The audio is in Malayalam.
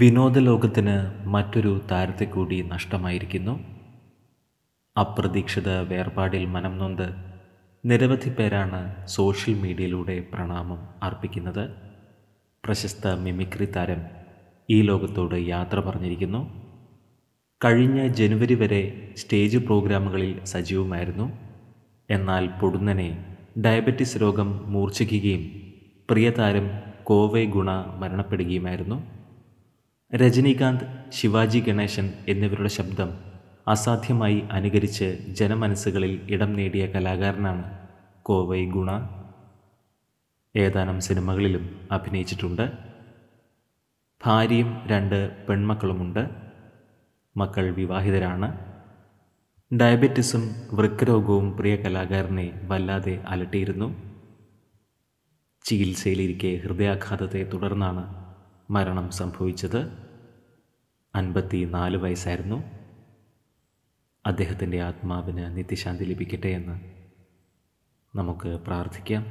വിനോദലോകത്തിന് മറ്റൊരു താരത്തെ കൂടി നഷ്ടമായിരിക്കുന്നു അപ്രതീക്ഷിത വേർപാടിൽ മനം നൊന്ത് നിരവധി പേരാണ് സോഷ്യൽ മീഡിയയിലൂടെ പ്രണാമം അർപ്പിക്കുന്നത് പ്രശസ്ത മിമിക്രി താരം ഈ ലോകത്തോട് യാത്ര പറഞ്ഞിരിക്കുന്നു കഴിഞ്ഞ ജനുവരി വരെ സ്റ്റേജ് പ്രോഗ്രാമുകളിൽ സജീവമായിരുന്നു എന്നാൽ പൊടുന്നനെ ഡയബറ്റിസ് രോഗം മൂർച്ഛിക്കുകയും പ്രിയതാരം കോവൈ ഗുണ മരണപ്പെടുകയുമായിരുന്നു രജനീകാന്ത് ശിവാജി ഗണേശൻ എന്നിവരുടെ ശബ്ദം അസാധ്യമായി അനുകരിച്ച് ജനമനസ്സുകളിൽ ഇടം നേടിയ കലാകാരനാണ് കോവൈ ഗുണ ഏതാനും സിനിമകളിലും അഭിനയിച്ചിട്ടുണ്ട് ഭാര്യയും രണ്ട് പെൺമക്കളുമുണ്ട് മക്കൾ വിവാഹിതരാണ് ഡയബറ്റിസും വൃക്കരോഗവും പ്രിയ കലാകാരനെ വല്ലാതെ അലട്ടിയിരുന്നു ചികിത്സയിലിരിക്കെ ഹൃദയാഘാതത്തെ തുടർന്നാണ് മരണം സംഭവിച്ചത് അൻപത്തി നാല് വയസ്സായിരുന്നു അദ്ദേഹത്തിൻ്റെ ആത്മാവിന് നിത്യശാന്തി ലഭിക്കട്ടെ എന്ന് നമുക്ക് പ്രാർത്ഥിക്കാം